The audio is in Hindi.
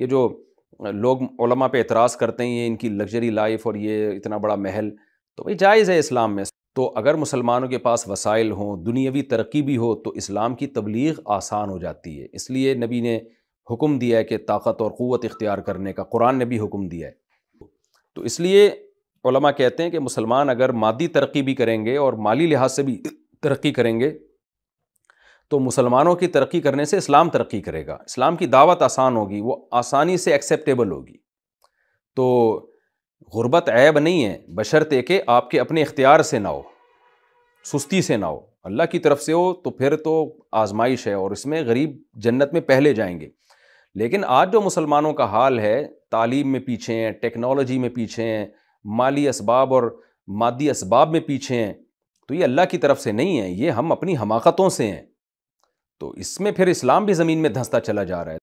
ये जो लोग ओलमा पे एतराज़ करते हैं ये इनकी लग्जरी लाइफ और ये इतना बड़ा महल तो भाई जायज़ है इस्लाम में तो अगर मुसलमानों के पास वसाइल हों दुनियावी तरक्की भी हो तो इस्लाम की तबलीग आसान हो जाती है इसलिए नबी ने हुक्म दिया है कि ताकत और क़वत इख्तियार करने का कुरान ने भी हुक्म दिया है तो इसलिए कहते हैं कि मुसलमान अगर मादी तरक्की भी करेंगे और माली लिहाज से भी तरक्की करेंगे तो मुसलमानों की तरक्की करने से इस्लाम तरक्की करेगा इस्लाम की दावत आसान होगी वो आसानी से एक्सेप्टेबल होगी तो गुरबत ऐब नहीं है बशर्ते के आपके अपने इख्तियार से ना हो सुस्ती से ना हो अल्लाह की तरफ से हो तो फिर तो आजमाइश है और इसमें गरीब जन्नत में पहले जाएंगे लेकिन आज जो मुसलमानों का हाल है तालीम में पीछे हैं टेक्नोलॉजी में पीछे हैं माली इसबाब और मादी इसबाब में पीछे हैं तो ये अल्लाह की तरफ से नहीं है ये हम अपनी हमाकतों से हैं तो इसमें फिर इस्लाम भी ज़मीन में धंसता चला जा रहा है